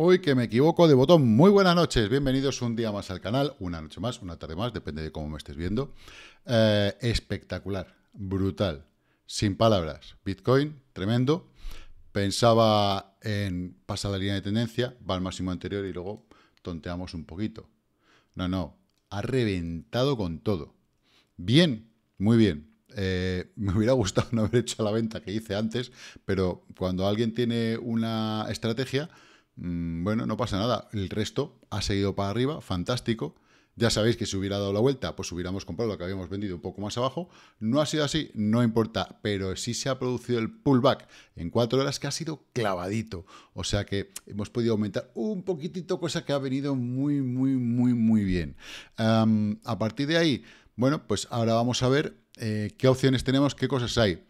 Uy, que me equivoco de botón. Muy buenas noches, bienvenidos un día más al canal, una noche más, una tarde más, depende de cómo me estés viendo. Eh, espectacular, brutal, sin palabras. Bitcoin, tremendo. Pensaba en pasar la línea de tendencia, va al máximo anterior y luego tonteamos un poquito. No, no, ha reventado con todo. Bien, muy bien. Eh, me hubiera gustado no haber hecho la venta que hice antes, pero cuando alguien tiene una estrategia, Mm, bueno, no pasa nada. El resto ha seguido para arriba, fantástico. Ya sabéis que si hubiera dado la vuelta, pues hubiéramos comprado lo que habíamos vendido un poco más abajo. No ha sido así, no importa, pero sí se ha producido el pullback en cuatro horas que ha sido clavadito. O sea que hemos podido aumentar un poquitito, cosa que ha venido muy, muy, muy, muy bien. a partir de ahí, bueno, pues ahora vamos a ver eh, qué opciones tenemos, qué cosas hay.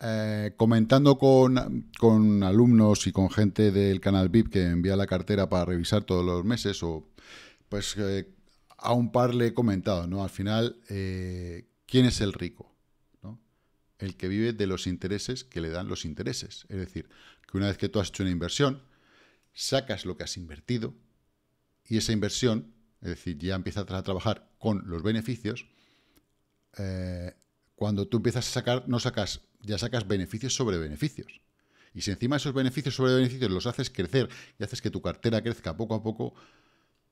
Eh, comentando con, alumnos y con gente del canal VIP que envía la cartera para revisar todos los meses, o pues eh, a un par le he comentado, ¿no? Al final, eh, ¿quién es el rico? El que vive de los intereses que le dan los intereses. Es decir, que una vez que tú has hecho una inversión, sacas lo que has invertido y esa inversión, es decir, ya empiezas a trabajar con los beneficios. cuando tú empiezas a sacar, no sacas ya sacas beneficios sobre beneficios. Y si encima esos beneficios sobre beneficios los haces crecer y haces que tu cartera crezca poco a poco,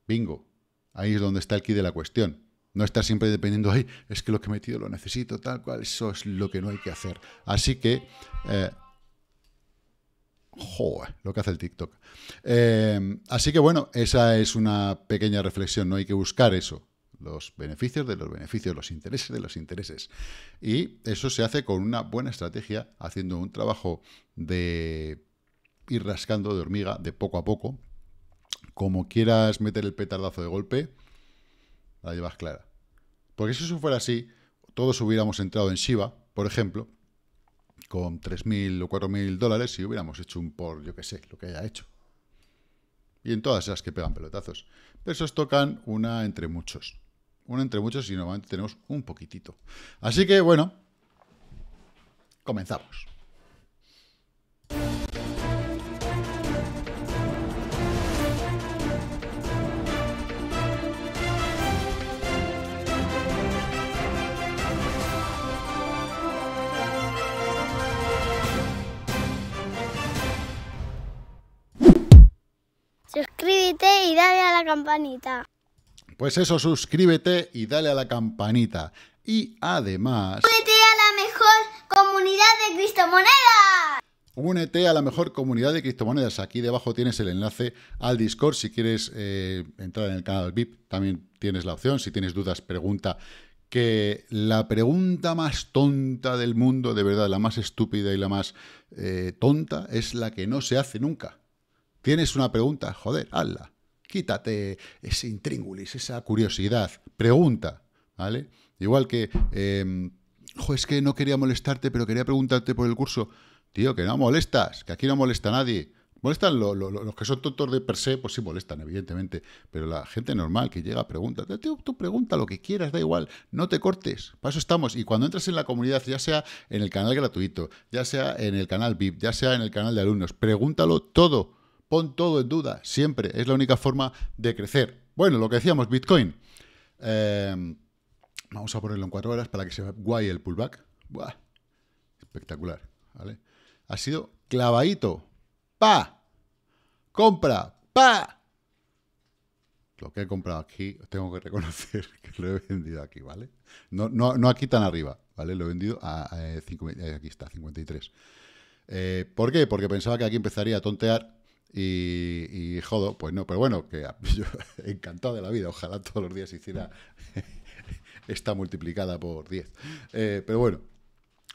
bingo. Ahí es donde está el quid de la cuestión. No estar siempre dependiendo, ahí, es que lo que he metido lo necesito, tal cual, eso es lo que no hay que hacer. Así que, eh, joder, lo que hace el TikTok. Eh, así que bueno, esa es una pequeña reflexión, no hay que buscar eso los beneficios de los beneficios, los intereses de los intereses. Y eso se hace con una buena estrategia, haciendo un trabajo de ir rascando de hormiga de poco a poco. Como quieras meter el petardazo de golpe, la llevas clara. Porque si eso fuera así, todos hubiéramos entrado en Shiva, por ejemplo, con 3.000 o 4.000 dólares y hubiéramos hecho un por, yo qué sé, lo que haya hecho. Y en todas esas que pegan pelotazos. Pero esos tocan una entre muchos uno entre muchos y normalmente tenemos un poquitito. Así que, bueno, comenzamos. Suscríbete y dale a la campanita. Pues eso, suscríbete y dale a la campanita. Y además... ¡Únete a la mejor comunidad de criptomonedas! Únete a la mejor comunidad de criptomonedas. Aquí debajo tienes el enlace al Discord si quieres eh, entrar en el canal VIP. También tienes la opción. Si tienes dudas, pregunta que la pregunta más tonta del mundo, de verdad, la más estúpida y la más eh, tonta, es la que no se hace nunca. Tienes una pregunta, joder, hazla. Quítate ese intríngulis, esa curiosidad. Pregunta, ¿vale? Igual que, eh, es que no quería molestarte, pero quería preguntarte por el curso. Tío, que no molestas, que aquí no molesta a nadie. Molestan los que son tontos de per se, pues sí molestan, evidentemente. Pero la gente normal que llega pregunta, tú, tú pregunta lo que quieras, da igual, no te cortes. Para eso estamos. Y cuando entras en la comunidad, ya sea en el canal gratuito, ya sea en el canal VIP, ya sea en el canal de alumnos, pregúntalo todo. Pon todo en duda, siempre. Es la única forma de crecer. Bueno, lo que decíamos, Bitcoin. Em, vamos a ponerlo en cuatro horas para que se guay el pullback. espectacular. ¿vale? Ha sido clavadito. ¡Pa! Compra. ¡Pa! Lo que he comprado aquí, tengo que reconocer que lo he vendido aquí, ¿vale? No, no, no aquí tan arriba, ¿vale? Lo he vendido a, eh, eh, aquí está, 53. Eh, ¿Por qué? Porque pensaba que aquí empezaría a tontear y, jodo, pues no, pero bueno, que encantado de la vida, ojalá todos los días hiciera esta multiplicada por 10. Eh, pero bueno,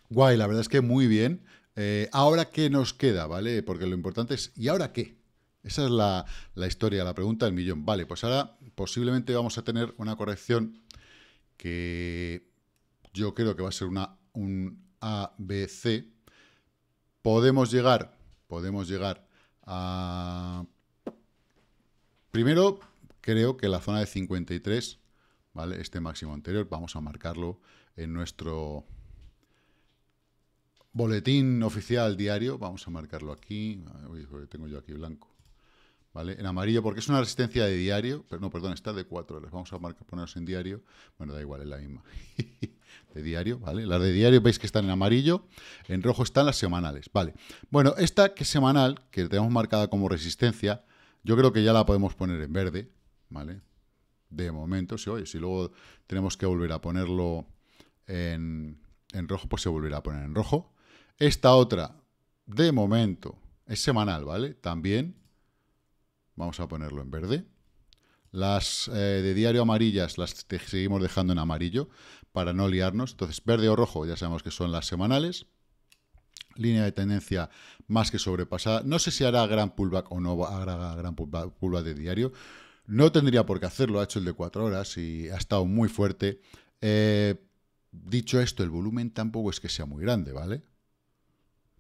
guay, la verdad es que muy bien. Eh, ahora qué nos queda, ¿vale? Porque lo importante es, ¿y ahora qué? Esa es la, la historia, la pregunta del millón. Vale, pues ahora posiblemente vamos a tener una corrección que yo creo que va a ser una, un ABC. Podemos llegar, podemos llegar Ah, primero, creo que la zona de 53, ¿vale? Este máximo anterior, vamos a marcarlo en nuestro boletín oficial diario. Vamos a marcarlo aquí. Uy, tengo yo aquí blanco. ¿Vale? En amarillo, porque es una resistencia de diario, pero no, perdón, está de cuatro. les vamos a marcar, en diario, bueno, da igual, es la misma, de diario, ¿vale? Las de diario veis que están en amarillo, en rojo están las semanales, ¿vale? Bueno, esta que es semanal, que tenemos marcada como resistencia, yo creo que ya la podemos poner en verde, ¿vale? De momento, si, oye, si luego tenemos que volver a ponerlo en, en rojo, pues se volverá a poner en rojo. Esta otra, de momento, es semanal, ¿vale? También Vamos a ponerlo en verde. Las eh, de diario amarillas las seguimos dejando en amarillo para no liarnos. Entonces, verde o rojo ya sabemos que son las semanales. Línea de tendencia más que sobrepasada. No sé si hará gran pullback o no hará gran pullback, de diario. No tendría por qué hacerlo, ha hecho el de cuatro horas y ha estado muy fuerte. Eh, dicho esto, el volumen tampoco es que sea muy grande, ¿vale?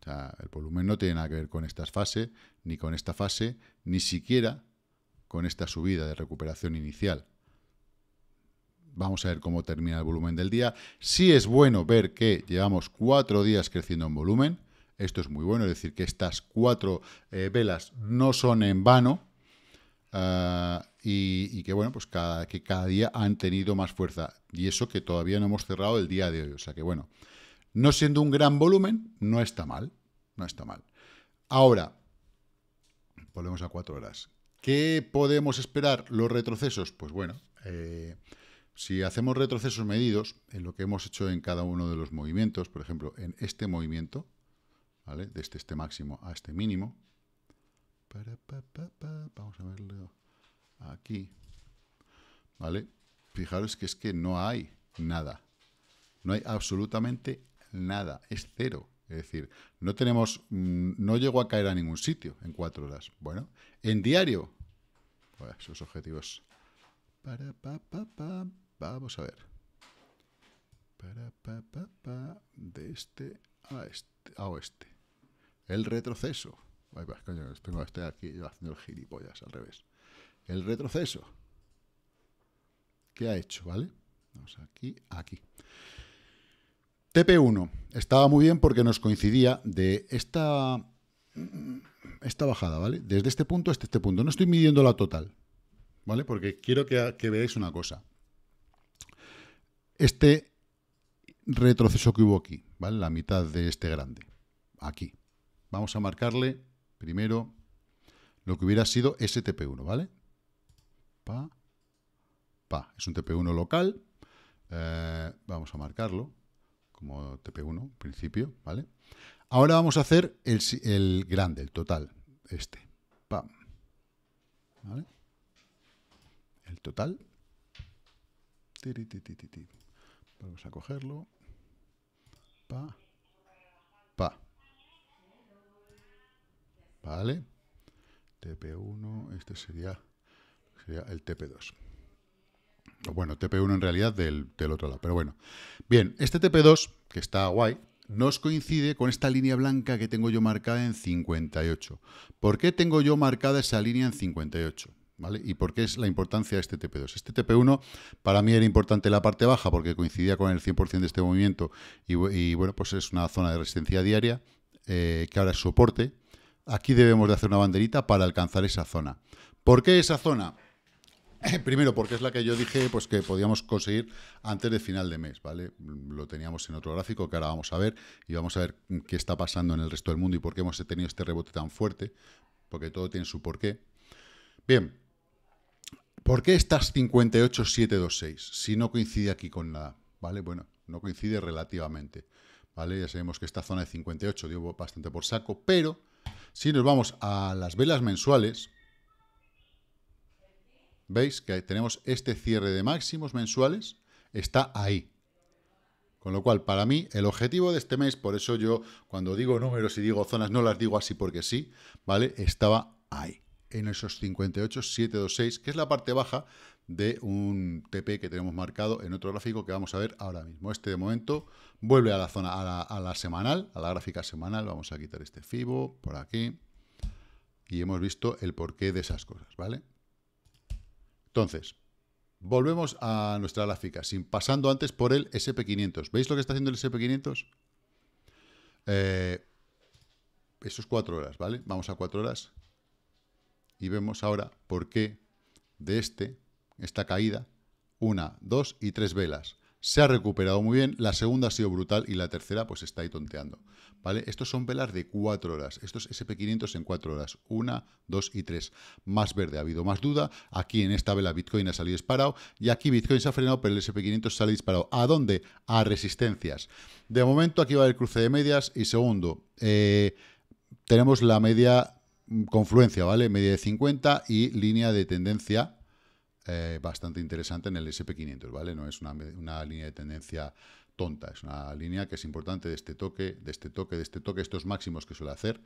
el volumen no tiene nada que ver con estas fases, ni con esta fase, ni siquiera con esta subida de recuperación inicial. Vamos a ver cómo termina el volumen del día. Sí es bueno ver que llevamos cuatro días creciendo en volumen. Esto es muy bueno, es decir, que estas cuatro eh, velas no son en vano. Ah, y, que bueno, pues cada, que cada día han tenido más fuerza. Y eso que todavía no hemos cerrado el día de hoy. O sea que bueno, no siendo un gran volumen, no está mal. No está mal. Ahora, volvemos a cuatro horas. ¿Qué podemos esperar? Los retrocesos. Pues bueno, eh, si hacemos retrocesos medidos en lo que hemos hecho en cada uno de los movimientos, por ejemplo, en este movimiento, ¿vale? Desde este, este máximo a este mínimo. Vamos a verlo aquí. ¿Vale? Fijaros que es que no hay nada. No hay absolutamente nada, es cero. Es decir, no tenemos, mm, no llegó a caer a ningún sitio en cuatro horas. Bueno, en diario, esos objetivos. Para, pa, vamos a ver. Para, de este a este, a oeste. El retroceso. Ay, pues, coño, tengo este aquí yo haciendo el gilipollas al revés. El retroceso. ¿Qué ha hecho, vale? Vamos aquí, aquí. TP1 estaba muy bien porque nos coincidía de esta, esta bajada, ¿vale? Desde este punto hasta este punto. No estoy midiendo la total, ¿vale? Porque quiero que, veáis una cosa. Este retroceso que hubo aquí, ¿vale? La mitad de este grande, aquí. Vamos a marcarle primero lo que hubiera sido ese TP1, ¿vale? Pa, pa. Es un TP1 local. Eh, vamos a marcarlo como TP1 principio, ¿vale? Ahora vamos a hacer el, el grande, el total, este. Pam. ¿Vale? El total. Vamos a cogerlo. Pa. Pa. ¿Vale? TP1, este sería, sería el TP2. Bueno, TP1 en realidad del, otro lado, pero bueno. Bien, este TP2, que está guay, nos coincide con esta línea blanca que tengo yo marcada en 58. ¿Por qué tengo yo marcada esa línea en 58? ¿Vale? ¿Y por qué es la importancia de este TP2? Este TP1 para mí era importante la parte baja porque coincidía con el 100% de este movimiento y, bueno, pues es una zona de resistencia diaria eh, que ahora es soporte. Aquí debemos de hacer una banderita para alcanzar esa zona. ¿Por qué esa zona? Primero, porque es la que yo dije pues que podíamos conseguir antes de final de mes, ¿vale? Lo teníamos en otro gráfico que ahora vamos a ver y vamos a ver qué está pasando en el resto del mundo y por qué hemos tenido este rebote tan fuerte, porque todo tiene su porqué. Bien, ¿por qué estas 58726 si no coincide aquí con nada? ¿Vale? Bueno, no coincide relativamente, ¿vale? Ya sabemos que esta zona de 58 dio bastante por saco, pero si nos vamos a las velas mensuales, veis que tenemos este cierre de máximos mensuales, está ahí. Con lo cual, para mí, el objetivo de este mes, por eso yo cuando digo números y digo zonas, no las digo así porque sí, ¿vale? Estaba ahí, en esos 58,726, que es la parte baja de un TP que tenemos marcado en otro gráfico que vamos a ver ahora mismo. Este de momento vuelve a la zona, a la semanal, a la gráfica semanal. Vamos a quitar este FIBO por aquí. Y hemos visto el porqué de esas cosas, ¿vale? Entonces, volvemos a nuestra gráfica, sin, pasando antes por el SP500. ¿Veis lo que está haciendo el SP500? Eh, eso es cuatro horas, ¿vale? Vamos a cuatro horas y vemos ahora por qué de este, esta caída, una, dos y tres velas se ha recuperado muy bien, la segunda ha sido brutal y la tercera pues está ahí tonteando. ¿Vale? Estos son velas de 4 horas, estos SP500 en 4 horas, 1, 2 y 3. Más verde, ha habido más duda, aquí en esta vela Bitcoin ha salido disparado y aquí Bitcoin se ha frenado pero el SP500 sale disparado. ¿A dónde? A resistencias. De momento aquí va el cruce de medias y segundo, eh, tenemos la media mm, confluencia, ¿vale? Media de 50 y línea de tendencia eh, bastante interesante en el SP500, ¿vale? No es una, línea de tendencia tonta, es una línea que es importante de este toque, de este toque, de este toque, estos máximos que suele hacer.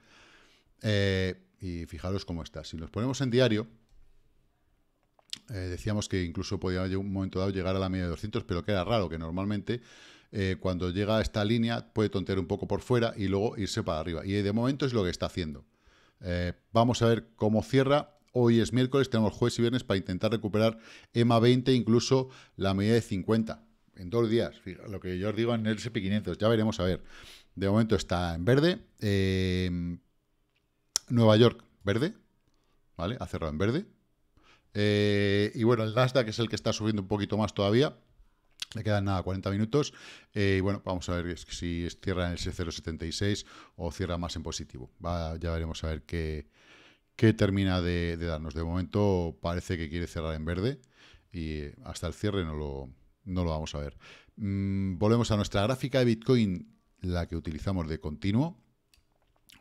Eh, y fijaros cómo está. Si nos ponemos en diario, eh, decíamos que incluso podía en un momento dado llegar a la media de 200, pero que era raro, que normalmente cuando llega a esta línea puede tontear un poco por fuera y luego irse para arriba. Y de momento es lo que está haciendo. vamos a ver cómo cierra. Hoy es miércoles, tenemos jueves y viernes para intentar recuperar EMA 20, incluso la media de 50. En dos días, lo que yo os digo en el SP500, ya veremos a ver. De momento está en verde. Em, Nueva York, verde. ¿Vale? Ha cerrado en verde. Eh, y bueno, el Nasdaq es el que está subiendo un poquito más todavía. Le quedan nada, 40 minutos. Eh, y bueno, vamos a ver si cierra en el 0,76 o cierra más en positivo. ya veremos a ver qué, que termina de, darnos. De momento parece que quiere cerrar en verde y hasta el cierre no lo, no lo vamos a ver. Mm, volvemos a nuestra gráfica de Bitcoin, la que utilizamos de continuo.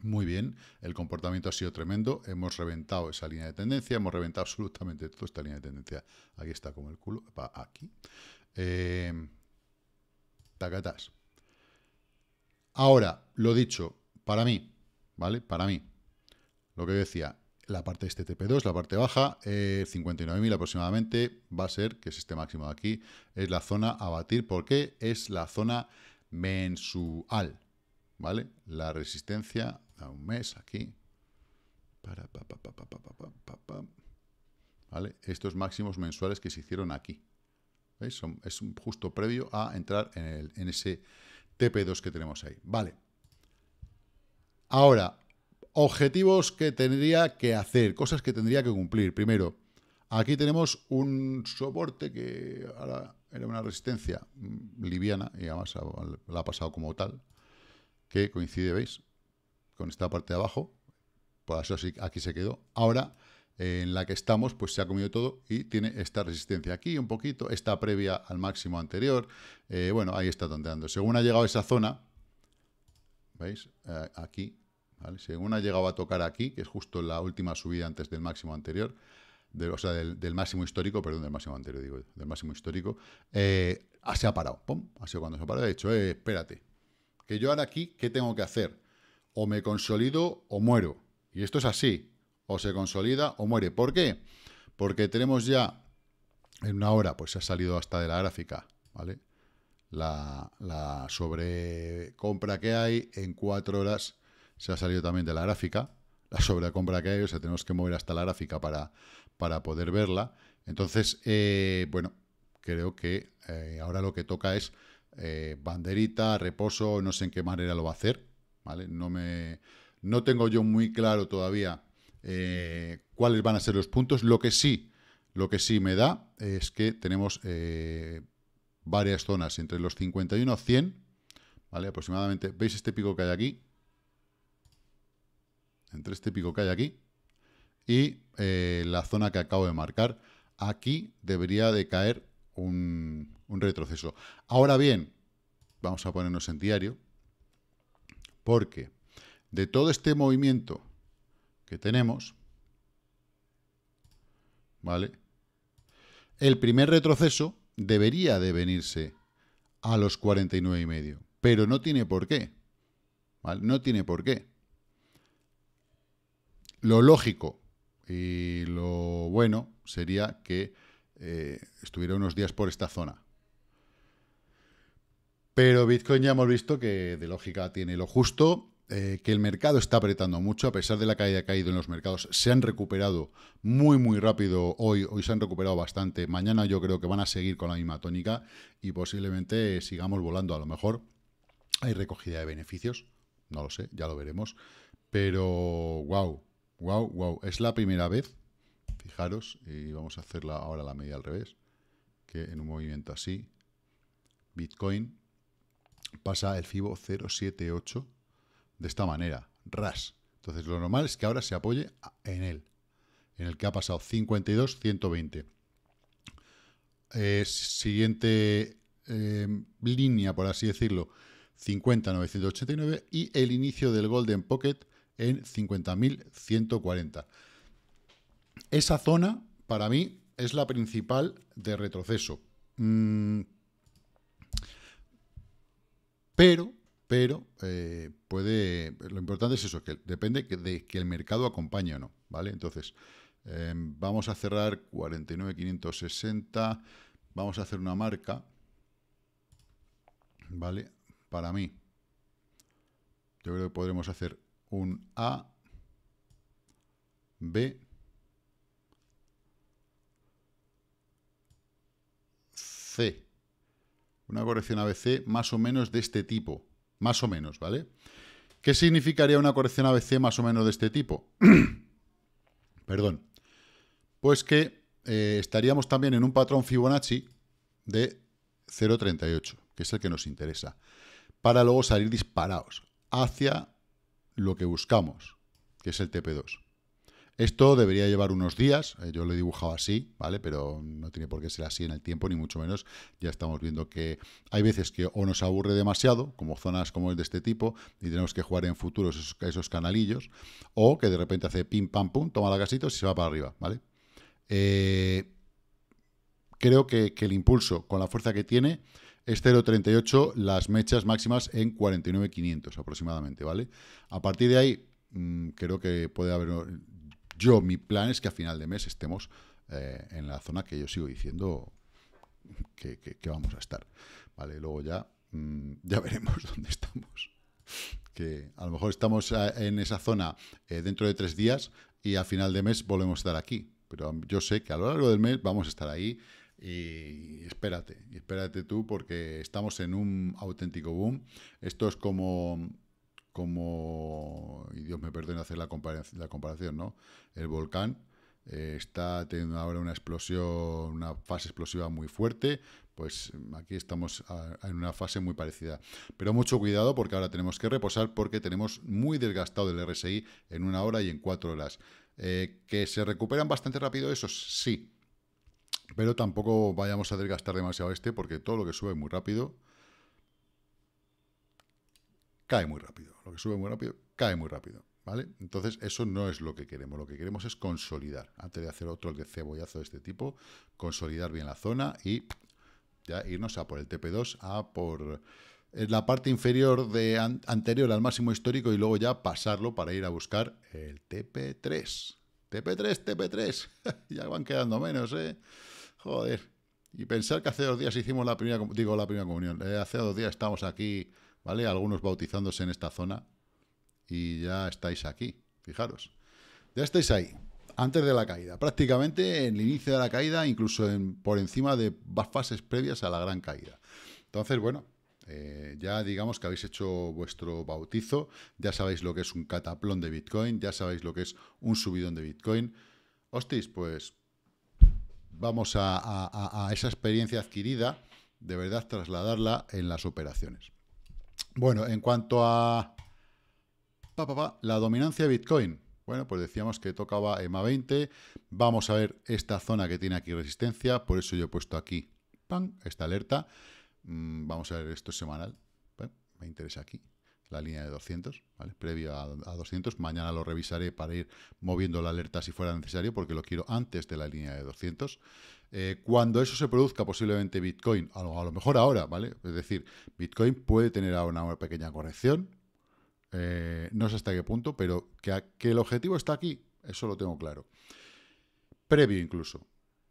Muy bien, el comportamiento ha sido tremendo. Hemos reventado esa línea de tendencia, hemos reventado absolutamente toda esta línea de tendencia. Aquí está como el culo, aquí. Eh, tacatas. Ahora, lo dicho, para mí, ¿vale? Para mí, lo que decía, la parte este de tp 2 la parte baja, 59.000 eh, aproximadamente, va a ser que es este máximo de aquí, es la zona a batir porque es la zona mensual, ¿vale? La resistencia a un mes aquí. ¿Vale? Estos máximos mensuales que se hicieron aquí. ¿Veis? es justo previo a entrar en, el, en ese TP2 que tenemos ahí. Vale. Ahora, Objetivos que tendría que hacer, cosas que tendría que cumplir. Primero, aquí tenemos un soporte que ahora era una resistencia mm, liviana y además la ha pasado como tal, que coincide, ¿veis? Con esta parte de abajo, por eso aquí se quedó. Ahora, en la que estamos, pues se ha comido todo y tiene esta resistencia aquí un poquito, esta previa al máximo anterior, eh, bueno, ahí está tonteando. Según ha llegado a esa zona, ¿veis? Eh, aquí ¿vale? Si llegado llegado a tocar aquí, que es justo la última subida antes del máximo anterior, o sea, del, máximo histórico, perdón, del máximo anterior, digo, del máximo histórico, eh, se ha parado, pum, ha sido cuando se ha parado, ha dicho, eh, espérate, que yo ahora aquí, ¿qué tengo que hacer? O me consolido o muero. Y esto es así, o se consolida o muere. ¿Por qué? Porque tenemos ya, en una hora, pues se ha salido hasta de la gráfica, ¿vale? La, la sobrecompra que hay en cuatro horas se ha salido también de la gráfica, la sobrecompra que hay, o sea, tenemos que mover hasta la gráfica para, para poder verla. Entonces, eh, bueno, creo que eh, ahora lo que toca es eh, banderita, reposo, no sé en qué manera lo va a hacer, ¿vale? No, me, no tengo yo muy claro todavía cuáles van a ser los puntos. Lo que sí, lo que sí me da es que tenemos varias zonas entre los 51 y 100, ¿vale? Aproximadamente, ¿veis este pico que hay aquí? entre este pico que hay aquí y eh, la zona que acabo de marcar, aquí debería de caer un, retroceso. Ahora bien, vamos a ponernos en diario, porque de todo este movimiento que tenemos, ¿vale? El primer retroceso debería de venirse a los 49,5, pero no tiene por qué, ¿vale? No tiene por qué. Lo lógico y lo bueno sería que eh, estuviera unos días por esta zona. Pero Bitcoin ya hemos visto que de lógica tiene lo justo, eh, que el mercado está apretando mucho, a pesar de la caída que ha caído en los mercados, se han recuperado muy, muy rápido hoy, hoy se han recuperado bastante, mañana yo creo que van a seguir con la misma tónica y posiblemente sigamos volando, a lo mejor hay recogida de beneficios, no lo sé, ya lo veremos, pero wow, Wow, wow. Es la primera vez, fijaros, y vamos a hacerla ahora la media al revés, que en un movimiento así, Bitcoin pasa el FIBO 078 de esta manera, ras. Entonces lo normal es que ahora se apoye en él, en el que ha pasado 52, 120. Eh, siguiente eh, línea, por así decirlo, 50, 989 y el inicio del Golden Pocket en 50.140. Esa zona, para mí, es la principal de retroceso. Mm. Pero, pero, eh, puede. Lo importante es eso, que depende de que el mercado acompañe o no, ¿vale? Entonces, em, vamos a cerrar 49.560. Vamos a hacer una marca, ¿vale? Para mí, yo creo que podremos hacer un A, B, C. Una corrección ABC más o menos de este tipo. Más o menos, ¿vale? ¿Qué significaría una corrección ABC más o menos de este tipo? Perdón. Pues que eh, estaríamos también en un patrón Fibonacci de 0,38, que es el que nos interesa, para luego salir disparados hacia lo que buscamos, que es el TP2. Esto debería llevar unos días, eh, yo lo he dibujado así, ¿vale? Pero no tiene por qué ser así en el tiempo, ni mucho menos. Ya estamos viendo que hay veces que o nos aburre demasiado, como zonas como el de este tipo, y tenemos que jugar en futuros esos, esos, canalillos, o que de repente hace pim, pam, pum, toma la casita y se va para arriba, ¿vale? Eh, creo que el impulso, con la fuerza que tiene, es 0,38 las mechas máximas en 49.500 aproximadamente, ¿vale? A partir de ahí, mm, creo que puede haber... Yo, mi plan es que a final de mes estemos eh, en la zona que yo sigo diciendo que, vamos a estar, ¿vale? Luego ya, mm, ya veremos dónde estamos. Que a lo mejor estamos eh, en esa zona eh, dentro de tres días y a final de mes volvemos a estar aquí. Pero yo sé que a lo largo del mes vamos a estar ahí y espérate, espérate tú porque estamos en un auténtico boom. Esto es como, como y Dios me perdone hacer la, comparación, la comparación ¿no? El volcán eh, está teniendo ahora una explosión, una fase explosiva muy fuerte, pues aquí estamos en una fase muy parecida. Pero mucho cuidado porque ahora tenemos que reposar porque tenemos muy desgastado el RSI en una hora y en cuatro horas. Eh, ¿Que se recuperan bastante rápido esos? Sí pero tampoco vayamos a desgastar demasiado este, porque todo lo que sube muy rápido cae muy rápido. Lo que sube muy rápido cae muy rápido. ¿Vale? Entonces, eso no es lo que queremos. Lo que queremos es consolidar. Antes de hacer otro de cebollazo de este tipo, consolidar bien la zona y ya irnos a por el TP2, a por eh, la parte inferior de anterior al máximo histórico y luego ya pasarlo para ir a buscar el TP3. TP3, TP3. ya van quedando menos, ¿eh? Joder. Y pensar que hace dos días hicimos la primera, digo, la primera comunión. Eh, hace dos días estamos aquí, ¿vale? Algunos bautizándose en esta zona. Y ya estáis aquí, fijaros. Ya estáis ahí, antes de la caída. Prácticamente en el inicio de la caída, incluso por encima de fases previas a la gran caída. Entonces, bueno, eh, ya digamos que habéis hecho vuestro bautizo, ya sabéis lo que es un cataplón de Bitcoin, ya sabéis lo que es un subidón de Bitcoin. Hostis, pues vamos a, esa experiencia adquirida, de verdad trasladarla en las operaciones. Bueno, en cuanto a la dominancia de Bitcoin, bueno, pues decíamos que tocaba EMA 20. Vamos a ver esta zona que tiene aquí resistencia, por eso yo he puesto aquí ¡pam! esta alerta. Mm, vamos a ver, esto semanal, me interesa aquí, la línea de 200, ¿vale? Previo a, 200, mañana lo revisaré para ir moviendo la alerta si fuera necesario, porque lo quiero antes de la línea de 200. Eh, cuando eso se produzca, posiblemente Bitcoin, a lo, mejor ahora, ¿vale? Es decir, Bitcoin puede tener ahora una pequeña corrección, eh, no sé hasta qué punto, pero que, que el objetivo está aquí, eso lo tengo claro. Previo incluso,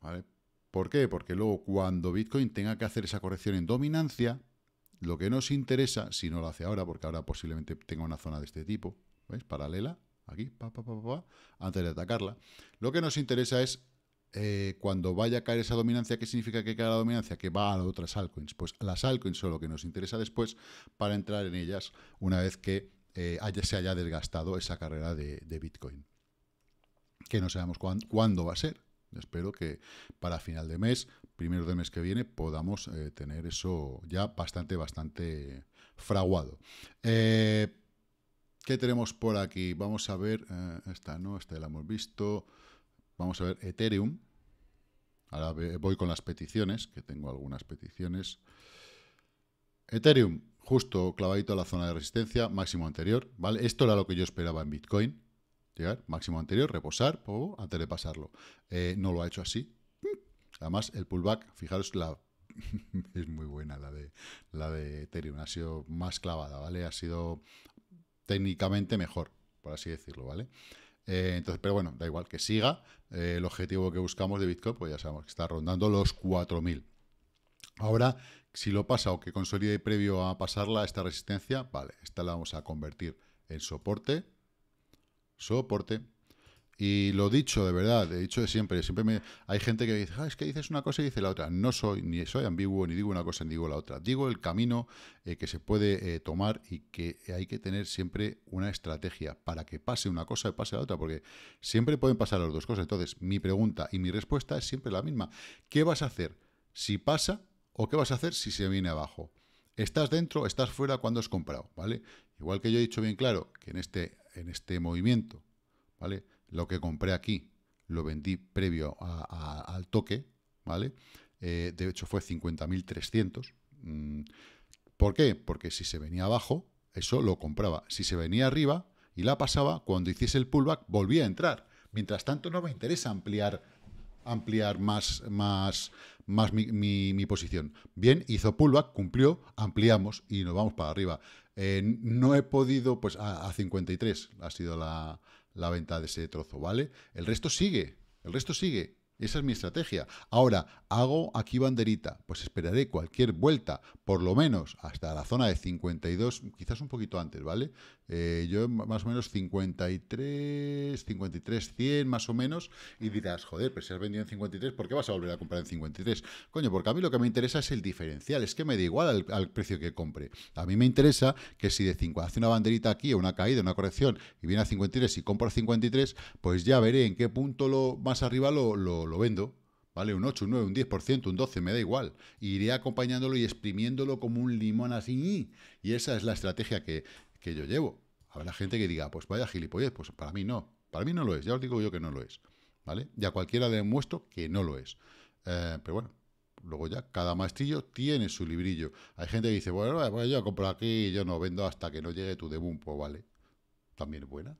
¿vale? ¿Por qué? Porque luego cuando Bitcoin tenga que hacer esa corrección en dominancia, lo que nos interesa, si no lo hace ahora, porque ahora posiblemente tenga una zona de este tipo, ¿veis? Paralela, aquí, pa, pa, pa, antes de atacarla. Lo que nos interesa es eh, cuando vaya a caer esa dominancia, ¿qué significa que cae la dominancia? Que va a otras altcoins. Pues las altcoins son lo que nos interesa después para entrar en ellas una vez que eh, haya, se haya desgastado esa carrera de, Bitcoin. Que no sabemos cuándo va a ser, Espero que para final de mes, primero de mes que viene, podamos eh, tener eso ya bastante, bastante fraguado. Eh, ¿Qué tenemos por aquí? Vamos a ver, eh, esta no, esta ya la hemos visto. Vamos a ver Ethereum. Ahora voy con las peticiones, que tengo algunas peticiones. Ethereum, justo clavadito a la zona de resistencia, máximo anterior, ¿vale? Esto era lo que yo esperaba en Bitcoin. Llegar, máximo anterior, reposar, antes de pasarlo. Eh, no lo ha hecho así. Además, el pullback, fijaros la es muy buena la de la de Ethereum, ha sido más clavada, ¿vale? Ha sido técnicamente mejor, por así decirlo, ¿vale? Eh, entonces, pero bueno, da igual que siga. Eh, el objetivo que buscamos de Bitcoin, pues ya sabemos que está rondando los 4000. Ahora, si lo pasa o que consolide previo a pasarla esta resistencia, vale, esta la vamos a convertir en soporte soporte. Y lo dicho, de verdad, he dicho de siempre, siempre me, hay gente que dice, ah, es que dices una cosa y dices la otra. No soy, ni soy ambiguo, ni digo una cosa ni digo la otra. Digo el camino eh, que se puede eh, tomar y que hay que tener siempre una estrategia para que pase una cosa y pase la otra, porque siempre pueden pasar las dos cosas. Entonces, mi pregunta y mi respuesta es siempre la misma. ¿Qué vas a hacer si pasa o qué vas a hacer si se viene abajo? ¿Estás dentro? ¿Estás fuera? cuando has comprado? ¿Vale? Igual que yo he dicho bien claro que en este en este movimiento, ¿vale? Lo que compré aquí lo vendí previo al toque, ¿vale? Eh, de hecho fue 50.300. Mm, ¿Por qué? Porque si se venía abajo, eso lo compraba. Si se venía arriba y la pasaba, cuando hiciese el pullback, volvía a entrar. Mientras tanto, no me interesa ampliar ampliar más, más, más mi, mi, posición. Bien, hizo pullback, cumplió, ampliamos y nos vamos para arriba. Eh, no he podido, pues a, 53 ha sido la, la, venta de ese trozo, ¿vale? El resto sigue, el resto sigue. Esa es mi estrategia. Ahora, hago aquí banderita, pues esperaré cualquier vuelta, por lo menos hasta la zona de 52, quizás un poquito antes, ¿vale? Eh, yo más o menos 53, 53, 100 más o menos, y dirás, joder, pero si has vendido en 53, ¿por qué vas a volver a comprar en 53? Coño, porque a mí lo que me interesa es el diferencial, es que me da igual al, precio que compre. A mí me interesa que si de 5 hace una banderita aquí, o una caída, una corrección, y viene a 53 y compro a 53, pues ya veré en qué punto lo más arriba lo, lo vendo. ¿vale? Un 8, un 9, un 10%, un 12%, me da igual. Iré acompañándolo y exprimiéndolo como un limón así. Y esa es la estrategia que que yo llevo. Habrá gente que diga, pues vaya gilipollez, pues para mí no. Para mí no lo es, ya os digo yo que no lo es. ¿Vale? ya cualquiera le demuestro que no lo es. Eh, pero bueno, luego ya cada maestrillo tiene su librillo. Hay gente que dice, bueno, eh, pues yo compro aquí, y yo no vendo hasta que no llegue tu debumpo. Pues vale. También es buena.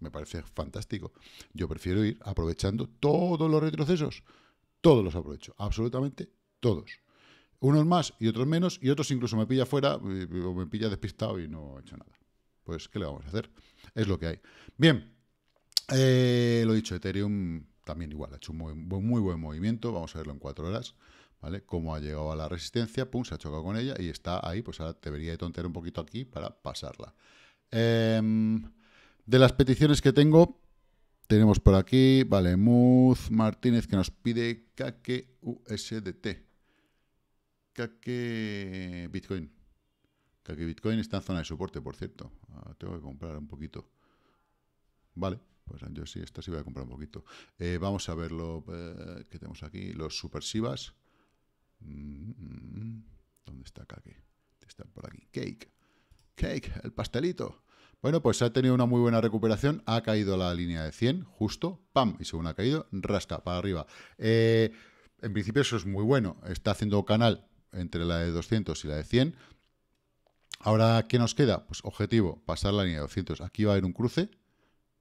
Me parece fantástico. Yo prefiero ir aprovechando todos los retrocesos. Todos los aprovecho, absolutamente todos. Unos más y otros menos, y otros incluso me pilla fuera eh, o me pilla despistado y no he hecho nada pues ¿qué le vamos a hacer? Es lo que hay. Bien, eh, lo dicho, Ethereum también igual, ha hecho un muy, buen movimiento, vamos a verlo en cuatro horas, ¿vale? cómo ha llegado a la resistencia, pum, se ha chocado con ella y está ahí, pues ahora debería de tontear un poquito aquí para pasarla. Em, de las peticiones que tengo, tenemos por aquí, vale, Muz Martínez que nos pide usdt KQ Bitcoin. Que Bitcoin está en zona de soporte, por cierto. Ah, tengo que comprar un poquito. Vale, pues yo sí, esta sí voy a comprar un poquito. Eh, vamos a ver lo eh, que tenemos aquí. Los supersivas. ¿Dónde está Cake? Está por aquí. Cake. Cake, el pastelito. Bueno, pues ha tenido una muy buena recuperación. Ha caído la línea de 100, justo. ¡Pam! Y según ha caído, rasta para arriba. Eh, en principio eso es muy bueno. Está haciendo canal entre la de 200 y la de 100. Ahora, ¿qué nos queda? Pues objetivo, pasar la línea de 200. Aquí va a haber un cruce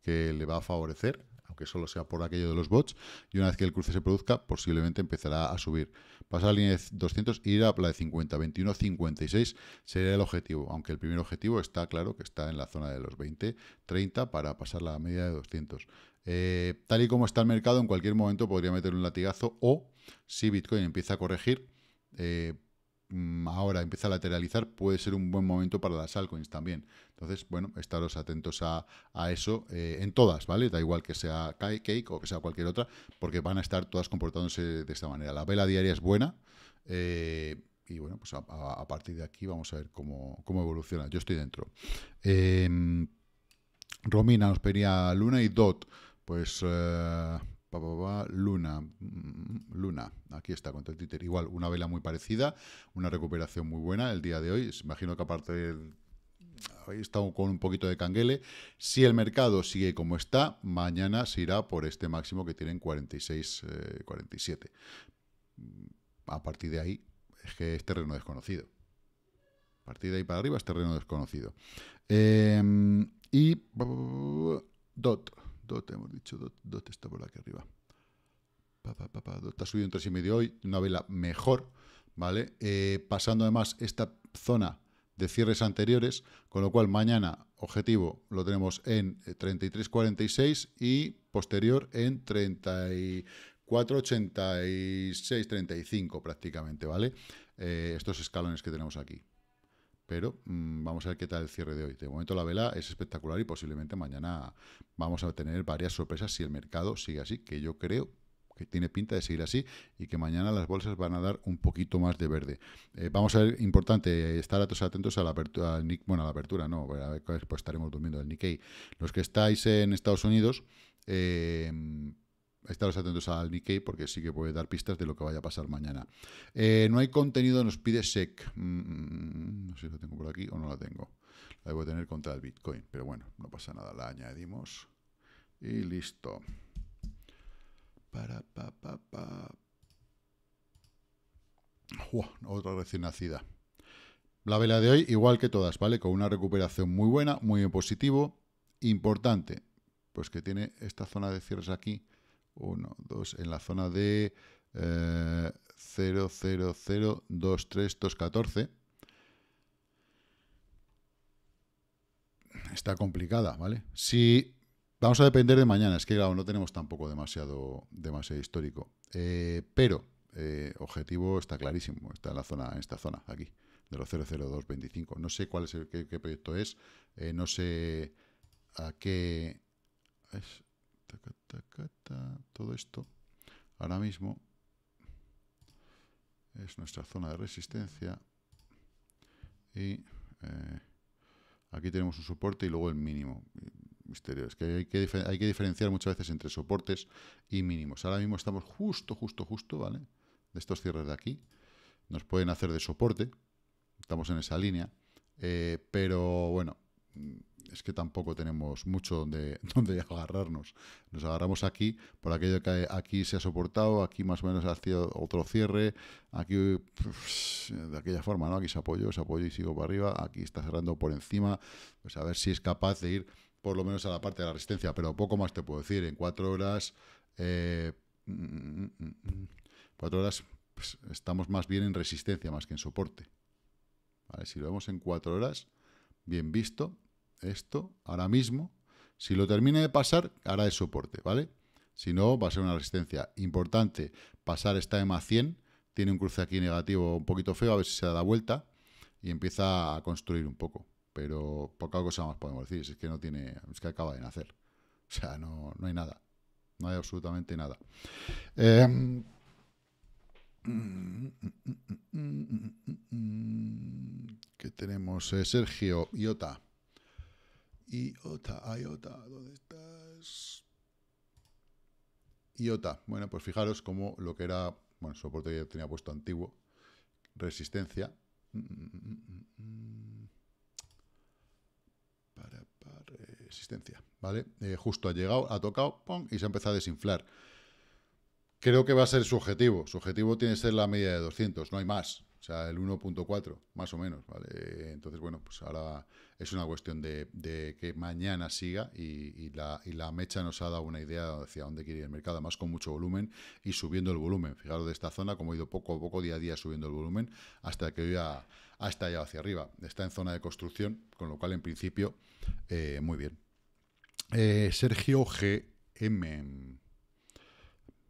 que le va a favorecer, aunque solo sea por aquello de los bots, y una vez que el cruce se produzca, posiblemente empezará a subir. Pasar la línea de 200 e ir a la de 50, 21, 56 sería el objetivo, aunque el primer objetivo está claro que está en la zona de los 20, 30 para pasar la media de 200. Eh, tal y como está el mercado, en cualquier momento podría meter un latigazo o si Bitcoin empieza a corregir, eh, Mm, ahora empieza a lateralizar, puede ser un buen momento para las altcoins también. Entonces, bueno, estaros atentos a, eso eh, en todas, ¿vale? Da igual que sea Cake o que sea cualquier otra, porque van a estar todas comportándose de esta manera. La vela diaria es buena. Eh, y bueno, pues a, partir de aquí vamos a ver cómo, evoluciona. Yo estoy dentro. Em, Romina nos pedía Luna y Dot. Pues eh, Luna, mm, mm, Luna, aquí está, con Twitter. Igual, una vela muy parecida, una recuperación muy buena el día de hoy. Imagino que aparte hoy está con un poquito de canguele. Si el mercado sigue como está, mañana se irá por este máximo que tienen 46, 47. Eh, mm, a partir de ahí es que es terreno desconocido. A partir de ahí para arriba es terreno desconocido. Em, y... Dot. Dot, hemos dicho, Dot, está por aquí arriba. Pa, ha subido un 3,5 hoy, una vela mejor, ¿vale? Eh, pasando además esta zona de cierres anteriores, con lo cual mañana objetivo lo tenemos en 33.46 eh, y posterior en 34.86, 35 prácticamente, ¿vale? Eh, estos escalones que tenemos aquí. Pero mm, vamos a ver qué tal el cierre de hoy. De momento la vela es espectacular y posiblemente mañana vamos a tener varias sorpresas si el mercado sigue así, que yo creo que tiene pinta de seguir así y que mañana las bolsas van a dar un poquito más de verde. Eh, vamos a ver, importante, eh, estar atentos a la apertura, al, bueno, a la apertura, no, a ver, pues estaremos durmiendo el Nikkei. Los que estáis en Estados Unidos, eh, estaros atentos al Nikkei porque sí que puede dar pistas de lo que vaya a pasar mañana. Eh, no hay contenido, nos pide SEC. Mm, mm, mm, no sé si lo tengo por aquí o no la tengo. La debo tener contra el Bitcoin, pero bueno, no pasa nada, la añadimos y listo. Para, pa, pa, pa. otra recién nacida. La vela de hoy, igual que todas, ¿vale? Con una recuperación muy buena, muy positivo. Importante, pues que tiene esta zona de cierres aquí, 1, 2, en la zona de eh, 0, Está complicada, ¿vale? Si vamos a depender de mañana, es que claro, no tenemos tampoco demasiado, demasiado histórico. Eh, pero eh, objetivo está clarísimo, está en la zona, en esta zona, aquí, de los 00225. No sé cuál es el qué, proyecto es, eh, no sé a qué todo esto ahora mismo es nuestra zona de resistencia y eh, aquí tenemos un soporte y luego el mínimo eh, misterio, es que hay que, diferenciar muchas veces entre soportes y mínimos ahora mismo estamos justo, justo, justo ¿vale? de estos cierres de aquí nos pueden hacer de soporte estamos en esa línea eh, pero bueno es que tampoco tenemos mucho donde, donde agarrarnos. Nos agarramos aquí por aquello que aquí se ha soportado, aquí más o menos ha sido otro cierre, aquí de aquella forma, ¿no? Aquí se apoyó, se apoyo y sigo para arriba, aquí está cerrando por encima, pues a ver si es capaz de ir por lo menos a la parte de la resistencia, pero poco más te puedo decir, en cuatro horas... Eh, mm, mm, mm, cuatro horas pues, estamos más bien en resistencia más que en soporte. Si lo vemos en cuatro horas, bien visto, esto ahora mismo. Si lo termina de pasar, hará de soporte, ¿vale? Si no, va a ser una resistencia importante. Pasar esta EMA 100, tiene un cruce aquí negativo un poquito feo, a ver si se da la vuelta y empieza a construir un poco. Pero poca cosa más podemos decir, es que no tiene, es que acaba de nacer. O sea, no, hay nada, no hay absolutamente nada. Em, ¿Qué tenemos? Eh, Sergio Iota. Iota, Iota, ¿dónde estás? Iota. Bueno, pues fijaros cómo lo que era, bueno, soporte que ya tenía puesto antiguo, resistencia. Para, para resistencia, ¿vale? Eh, justo ha llegado, ha tocado, ¡pum! y se ha empezado a desinflar. Creo que va a ser subjetivo, subjetivo Su objetivo tiene que ser la media de 200, no hay más. O sea, el 1.4, más o menos, ¿vale? Entonces, bueno, pues ahora es una cuestión de, que mañana siga y, la, mecha nos ha dado una idea hacia dónde quiere ir el mercado, además con mucho volumen y subiendo el volumen. Fijaros de esta zona, como ha ido poco a poco, día a día subiendo el volumen, hasta que hoy ha, estallado hacia arriba. Está en zona de construcción, con lo cual, en principio, eh, muy bien. Eh, Sergio GM.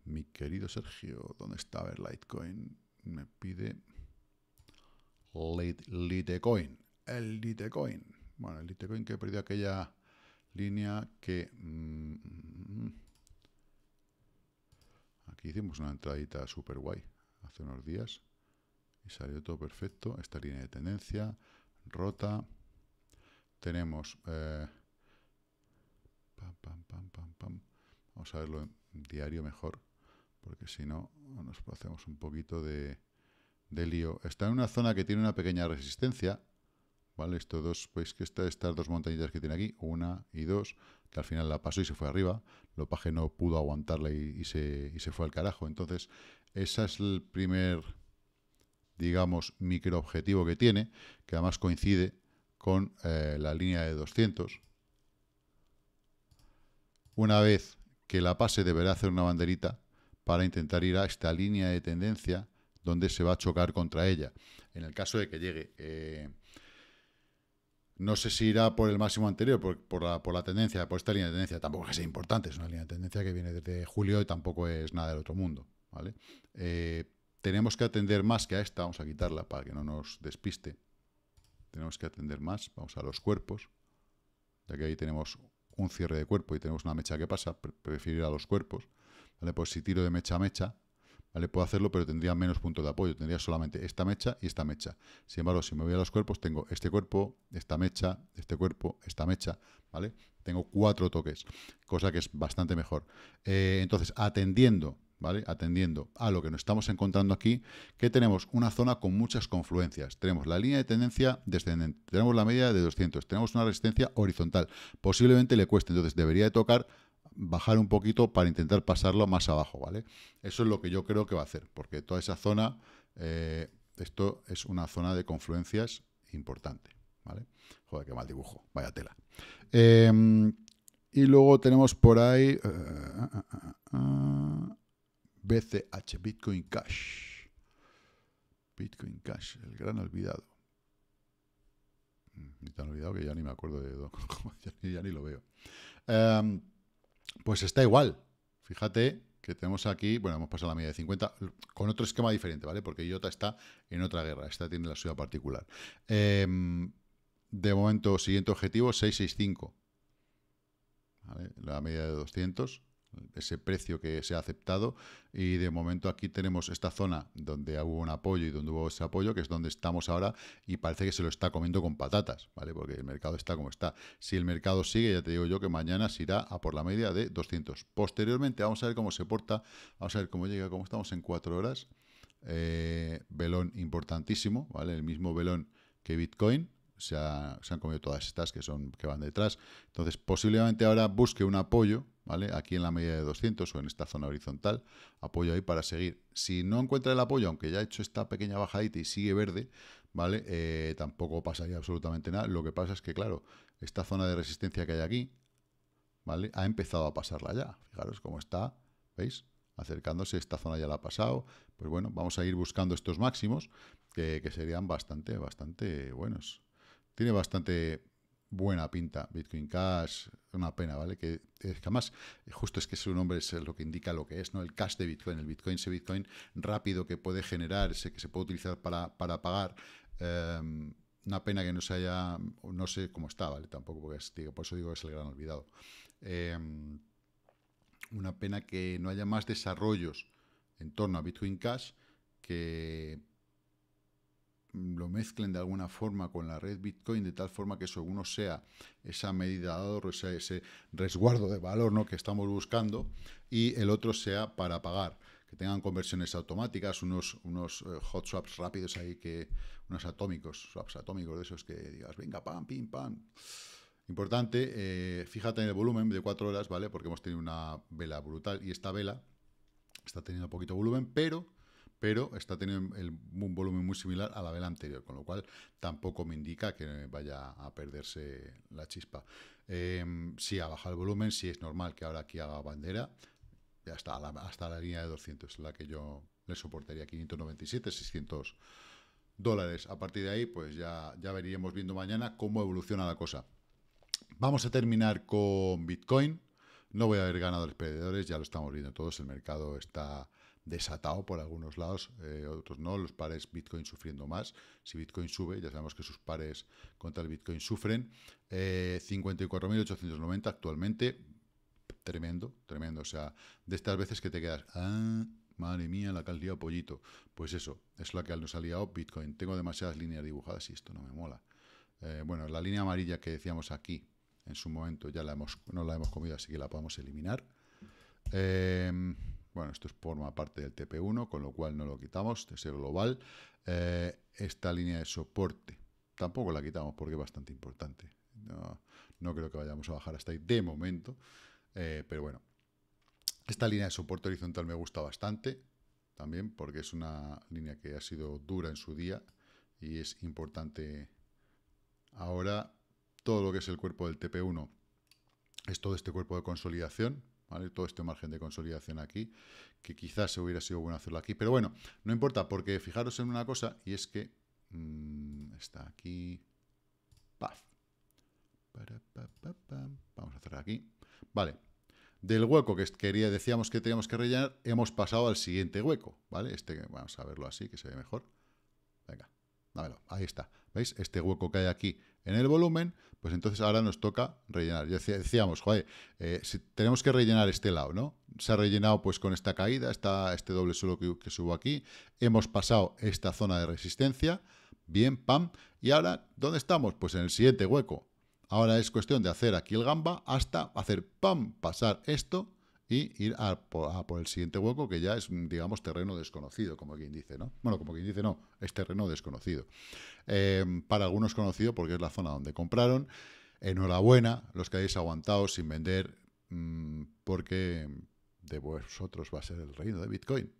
Mi querido Sergio, ¿dónde está? A ver, Litecoin me pide... Litecoin. El Litecoin. Bueno, el Litecoin que perdió aquella línea que... Mm, mm. aquí hicimos una entradita super guay hace unos días y salió todo perfecto. Esta línea de tendencia rota. Tenemos... Eh, pam, pam, pam, pam, Vamos a verlo en diario mejor, porque si no nos hacemos un poquito de de lío. Está en una zona que tiene una pequeña resistencia, ¿vale? Estos dos, pues que estas dos montañitas que tiene aquí, una y dos, que al final la pasó y se fue arriba. Lopaje no pudo aguantarla y, se, fue al carajo. Entonces, ese es el primer, digamos, microobjetivo que tiene, que además coincide con eh, la línea de 200. Una vez que la pase, deberá hacer una banderita para intentar ir a esta línea de tendencia donde se va a chocar contra ella. En el caso de que llegue, eh, no sé si irá por el máximo anterior, por, la, tendencia, por esta línea de tendencia, tampoco es que sea importante, es una línea de tendencia que viene desde julio y tampoco es nada del otro mundo. ¿vale? Eh, tenemos que atender más que a esta, vamos a quitarla para que no nos despiste. Tenemos que atender más, vamos a los cuerpos, ya que ahí tenemos un cierre de cuerpo y tenemos una mecha que pasa, prefiero ir a los cuerpos. ¿vale? Pues si tiro de mecha a mecha, Puedo hacerlo, pero tendría menos puntos de apoyo, tendría solamente esta mecha y esta mecha. Sin embargo, si me voy a los cuerpos, tengo este cuerpo, esta mecha, este cuerpo, esta mecha, ¿vale? Tengo cuatro toques, cosa que es bastante mejor. Eh, entonces, atendiendo ¿vale? Atendiendo a lo que nos estamos encontrando aquí, que tenemos una zona con muchas confluencias. Tenemos la línea de tendencia descendente, tenemos la media de 200, tenemos una resistencia horizontal. Posiblemente le cueste, entonces debería de tocar bajar un poquito para intentar pasarlo más abajo, ¿vale? Eso es lo que yo creo que va a hacer, porque toda esa zona, eh, esto es una zona de confluencias importante, ¿vale? Joder, qué mal dibujo, vaya tela. Em, y luego tenemos por ahí BCH, eh, eh, Bitcoin Cash. Bitcoin Cash, el gran olvidado. Mm, ni tan olvidado que ya ni me acuerdo de... ya, ya ni lo veo. Em, pues está igual. Fíjate que tenemos aquí, bueno, hemos pasado la media de 50, con otro esquema diferente, ¿vale? Porque IOTA está en otra guerra, esta tiene la ciudad particular. Em, de momento, siguiente objetivo, 665. ¿Vale? La media de 200 ese precio que se ha aceptado y de momento aquí tenemos esta zona donde hubo un apoyo y donde hubo ese apoyo, que es donde estamos ahora y parece que se lo está comiendo con patatas, ¿vale? Porque el mercado está como está. Si el mercado sigue, ya te digo yo que mañana se irá a por la media de 200. Posteriormente vamos a ver cómo se porta, vamos a ver cómo llega, cómo estamos en cuatro horas. Eh, velón importantísimo, ¿vale? El mismo velón que Bitcoin, se, han comido todas estas que, son, que van detrás. Entonces, posiblemente ahora busque un apoyo, ¿vale? Aquí en la media de 200 o en esta zona horizontal, apoyo ahí para seguir. Si no encuentra el apoyo, aunque ya ha hecho esta pequeña bajadita y sigue verde, ¿vale? Eh, tampoco tampoco ahí absolutamente nada. Lo que pasa es que, claro, esta zona de resistencia que hay aquí, ¿vale? Ha empezado a pasarla ya. Fijaros cómo está, ¿veis? Acercándose, esta zona ya la ha pasado. Pues bueno, vamos a ir buscando estos máximos, que, que serían bastante, bastante buenos. Tiene bastante buena pinta Bitcoin Cash, una pena, ¿vale? Que, es justo es que su nombre es lo que indica lo que es, ¿no? El cash de Bitcoin, el Bitcoin, ese Bitcoin rápido que puede generar, ese que se puede utilizar para, pagar. Em, una pena que no se haya, no sé cómo está, ¿vale? Tampoco, porque por eso digo que es el gran olvidado. Em, una pena que no haya más desarrollos en torno a Bitcoin Cash que lo mezclen de alguna forma con la red Bitcoin de tal forma que eso uno sea esa medida de ahorro, ese resguardo de valor ¿no? que estamos buscando y el otro sea para pagar que tengan conversiones automáticas, unos, unos eh, hot swaps rápidos ahí, que unos atómicos, swaps atómicos de esos que digas, venga, pam, pim, pam. Importante, eh, fíjate en el volumen de cuatro horas, ¿vale? Porque hemos tenido una vela brutal y esta vela está teniendo poquito volumen, pero pero está teniendo un volumen muy similar a la vela anterior, con lo cual tampoco me indica que vaya a perderse la chispa. Em, si ha bajado el volumen, si es normal que ahora aquí haga bandera, ya está hasta la línea de 200, es la que yo le soportaría 597, 600 dólares. A partir de ahí, pues ya, ya veríamos viendo mañana cómo evoluciona la cosa. Vamos a terminar con Bitcoin. No voy a haber ganado los perdedores, ya lo estamos viendo todos. El mercado está desatado por algunos lados, eh, otros no, los pares Bitcoin sufriendo más. Si Bitcoin sube, ya sabemos que sus pares contra el Bitcoin sufren. 54.890 eh, actualmente, tremendo, tremendo. O sea, de estas veces que te quedas, ah, madre mía, la que has pollito. Pues eso, es la que nos ha liado Bitcoin. Tengo demasiadas líneas dibujadas y esto no me mola. Eh, bueno, la línea amarilla que decíamos aquí, en su momento, ya la hemos, no la hemos comido, así que la podemos eliminar. Eh, bueno, esto forma parte del TP1, con lo cual no lo quitamos, es ser global. Eh, esta línea de soporte tampoco la quitamos porque es bastante importante. No, creo que vayamos a bajar hasta ahí de momento, eh, pero bueno. Esta línea de soporte horizontal me gusta bastante, también porque es una línea que ha sido dura en su día y es importante ahora todo lo que es el cuerpo del TP1 es todo este cuerpo de consolidación ¿vale? Todo este margen de consolidación aquí, que quizás se hubiera sido bueno hacerlo aquí, pero bueno, no importa, porque fijaros en una cosa, y es que mm, está aquí, vamos a cerrar aquí, vale, del hueco que quería, decíamos que teníamos que rellenar, hemos pasado al siguiente hueco, ¿vale? Este, vamos a verlo así, que se ve mejor, venga, ahí está. ¿Veis? Este hueco que hay aquí en el volumen, pues entonces ahora nos toca rellenar. Ya decíamos, joder, eh, si tenemos que rellenar este lado, ¿no? Se ha rellenado pues con esta caída, este doble suelo que, que, subo aquí, hemos pasado esta zona de resistencia, bien, pam, y ahora, ¿dónde estamos? Pues en el siguiente hueco. Ahora es cuestión de hacer aquí el gamba hasta hacer, pam, pasar esto y ir a, por, el siguiente hueco que ya es, digamos, terreno desconocido, como quien dice, ¿no? Bueno, como quien dice, no, es terreno desconocido. Em, para algunos conocido porque es la zona donde compraron. Enhorabuena los que hayáis aguantado sin vender mm, porque de vosotros va a ser el reino de Bitcoin.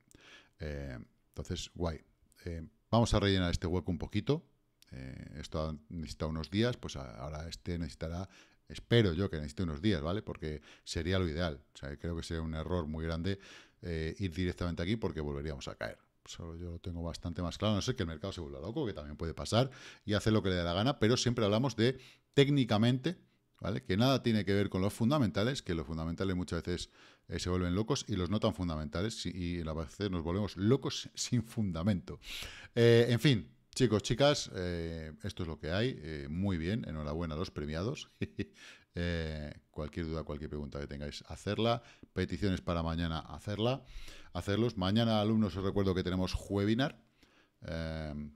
Em, entonces, guay. Em, vamos a rellenar este hueco un poquito. Eh, esto necesita unos días, pues ahora este necesitará Espero yo que necesite unos días, ¿vale? Porque sería lo ideal. creo que sería un error muy grande eh, ir directamente aquí porque volveríamos a caer. Solo yo lo tengo bastante más claro. No sé que el mercado se vuelva loco, que también puede pasar y hace lo que le dé la gana, pero siempre hablamos de técnicamente, ¿vale? Que nada tiene que ver con los fundamentales, que los fundamentales muchas veces eh, se vuelven locos y los no tan fundamentales y, y a veces nos volvemos locos sin fundamento. Eh, en fin, Chicos, chicas, eh, esto es lo que hay. Eh, muy bien, enhorabuena a los premiados. Eh, cualquier duda, cualquier pregunta que tengáis, hacerla. Peticiones para mañana, hacerla. Hacerlos. Mañana, alumnos, os recuerdo que tenemos webinar.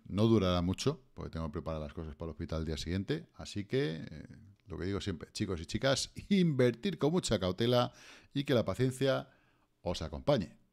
no durará mucho, porque tengo que preparar las cosas para el hospital el día siguiente. Así que, lo que digo siempre, chicos y chicas, invertir con mucha cautela y que la paciencia os acompañe.